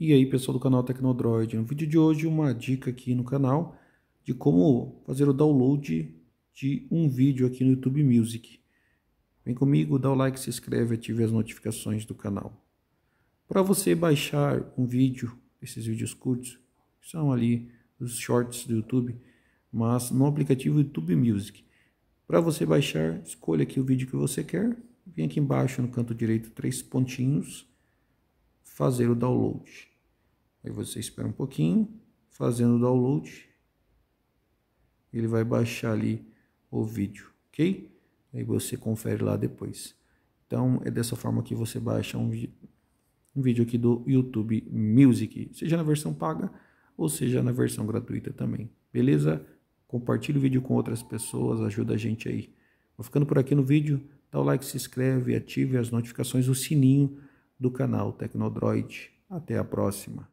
E aí pessoal do canal Tecnodroid, no vídeo de hoje uma dica aqui no canal de como fazer o download de um vídeo aqui no YouTube Music. Vem comigo, dá o like, se inscreve, ative as notificações do canal. Para você baixar um vídeo, esses vídeos curtos, são ali os shorts do YouTube, mas no aplicativo YouTube Music. Para você baixar, escolha aqui o vídeo que você quer, vem aqui embaixo no canto direito, três pontinhos, fazer o download. Aí você espera um pouquinho, fazendo o download, ele vai baixar ali o vídeo, ok? Aí você confere lá depois. Então é dessa forma que você baixa um, um vídeo aqui do YouTube Music, seja na versão paga ou seja na versão gratuita também, beleza? Compartilhe o vídeo com outras pessoas, ajuda a gente aí. Vou ficando por aqui no vídeo, dá o like, se inscreve, ative as notificações, o sininho do canal Tecnodroid. Até a próxima!